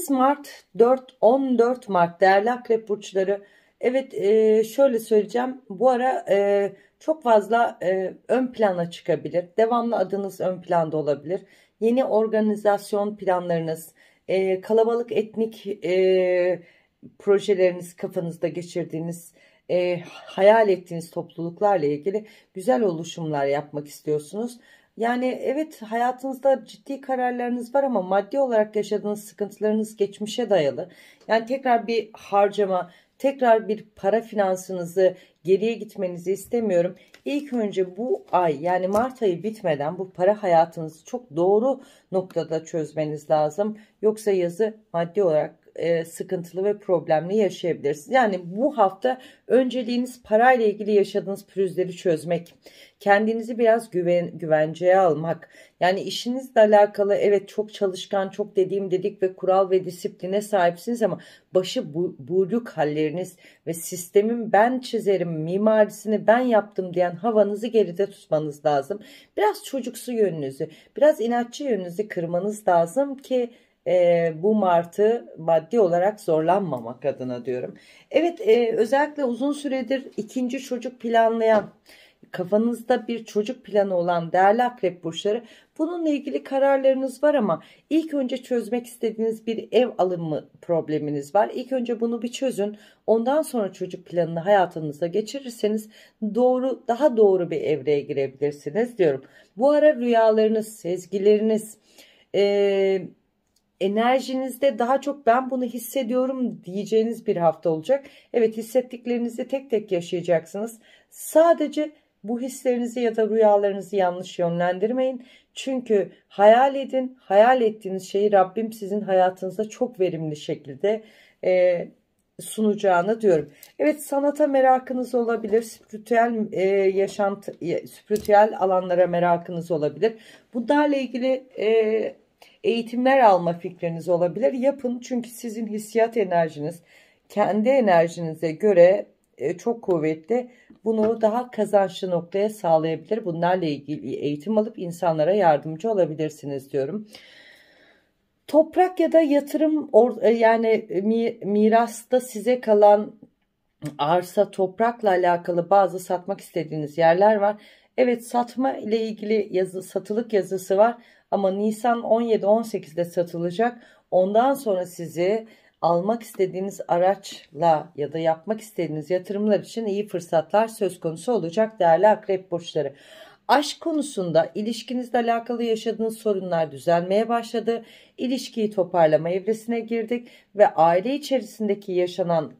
8 Mart 4 14 Mart değerli akrep burçları evet e, şöyle söyleyeceğim bu ara e, çok fazla e, ön plana çıkabilir devamlı adınız ön planda olabilir yeni organizasyon planlarınız e, kalabalık etnik e, projeleriniz kafanızda geçirdiğiniz e, hayal ettiğiniz topluluklarla ilgili güzel oluşumlar yapmak istiyorsunuz yani evet hayatınızda ciddi kararlarınız var ama maddi olarak yaşadığınız sıkıntılarınız geçmişe dayalı. Yani tekrar bir harcama, tekrar bir para finansınızı geriye gitmenizi istemiyorum. İlk önce bu ay yani Mart ayı bitmeden bu para hayatınızı çok doğru noktada çözmeniz lazım. Yoksa yazı maddi olarak e, sıkıntılı ve problemli yaşayabilirsiniz. Yani bu hafta önceliğiniz parayla ilgili yaşadığınız pürüzleri çözmek, kendinizi biraz güven, güvenceye almak. Yani işinizle alakalı evet çok çalışkan, çok dediğim dedik ve kural ve disipline sahipsiniz ama başı bu, buyruk halleriniz ve sistemin ben çizerim, mimarisini ben yaptım diyen havanızı geride tutmanız lazım. Biraz çocuksu yönünüzü, biraz inatçı yönünüzü kırmanız lazım ki e, bu martı maddi olarak zorlanmamak adına diyorum. Evet e, özellikle uzun süredir ikinci çocuk planlayan kafanızda bir çocuk planı olan değerli akrep burçları bununla ilgili kararlarınız var ama ilk önce çözmek istediğiniz bir ev alımı probleminiz var. İlk önce bunu bir çözün ondan sonra çocuk planını hayatınıza geçirirseniz doğru daha doğru bir evreye girebilirsiniz diyorum. Bu ara rüyalarınız, sezgileriniz, e, enerjinizde daha çok ben bunu hissediyorum diyeceğiniz bir hafta olacak. Evet hissettiklerinizi tek tek yaşayacaksınız. Sadece bu hislerinizi ya da rüyalarınızı yanlış yönlendirmeyin. Çünkü hayal edin, hayal ettiğiniz şeyi Rabbim sizin hayatınızda çok verimli şekilde e, sunacağını diyorum. Evet sanata merakınız olabilir, spiritüel e, yaşantı, e, spiritüel alanlara merakınız olabilir. Bunlarla ilgili e, eğitimler alma fikriniz olabilir. Yapın çünkü sizin hissiyat enerjiniz kendi enerjinize göre e, çok kuvvetli. Bunu daha kazançlı noktaya sağlayabilir. Bunlarla ilgili eğitim alıp insanlara yardımcı olabilirsiniz diyorum. Toprak ya da yatırım e, yani e, mirasta size kalan arsa toprakla alakalı bazı satmak istediğiniz yerler var. Evet satma ile ilgili yazı, satılık yazısı var ama Nisan 17-18'de satılacak. Ondan sonra sizi almak istediğiniz araçla ya da yapmak istediğiniz yatırımlar için iyi fırsatlar söz konusu olacak değerli akrep burçları. Aşk konusunda ilişkinizle alakalı yaşadığınız sorunlar düzelmeye başladı. İlişkiyi toparlama evresine girdik ve aile içerisindeki yaşanan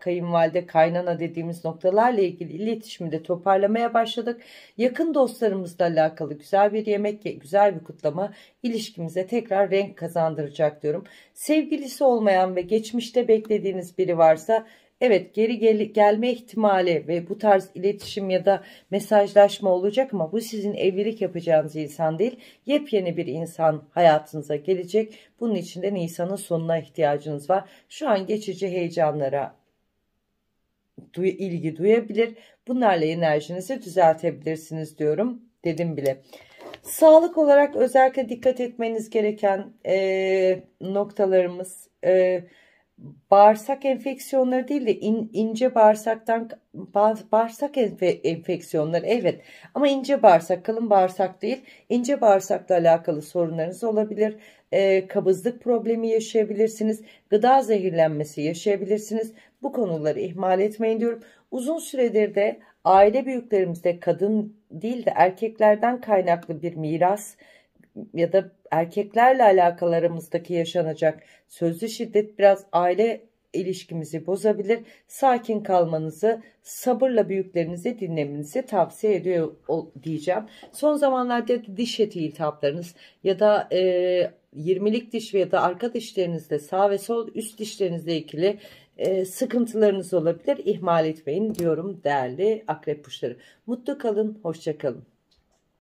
kayınvalide, kaynana dediğimiz noktalarla ilgili iletişimi de toparlamaya başladık. Yakın dostlarımızla alakalı güzel bir yemek, güzel bir kutlama ilişkimize tekrar renk kazandıracak diyorum. Sevgilisi olmayan ve geçmişte beklediğiniz biri varsa Evet geri gel gelme ihtimali ve bu tarz iletişim ya da mesajlaşma olacak ama bu sizin evlilik yapacağınız insan değil. Yepyeni bir insan hayatınıza gelecek. Bunun için de Nisan'ın sonuna ihtiyacınız var. Şu an geçici heyecanlara duy ilgi duyabilir. Bunlarla enerjinizi düzeltebilirsiniz diyorum. Dedim bile. Sağlık olarak özellikle dikkat etmeniz gereken e, noktalarımız... E, bağırsak enfeksiyonları değil de in, ince bağırsaktan bağırsak enfe, enfeksiyonları evet ama ince bağırsak kalın bağırsak değil ince bağırsakla alakalı sorunlarınız olabilir e, kabızlık problemi yaşayabilirsiniz gıda zehirlenmesi yaşayabilirsiniz bu konuları ihmal etmeyin diyorum uzun süredir de aile büyüklerimizde kadın değil de erkeklerden kaynaklı bir miras ya da erkeklerle alakalarımızdaki yaşanacak sözlü şiddet biraz aile ilişkimizi bozabilir. Sakin kalmanızı, sabırla büyüklerinizi dinlemenizi tavsiye ediyor diyeceğim. Son zamanlarda diş eti iltihaplarınız ya da e, 20'lik diş ya da arka dişlerinizde sağ ve sol üst dişlerinizle ilgili e, sıkıntılarınız olabilir. İhmal etmeyin diyorum değerli akrep kuşları. Mutlu kalın, hoşça kalın.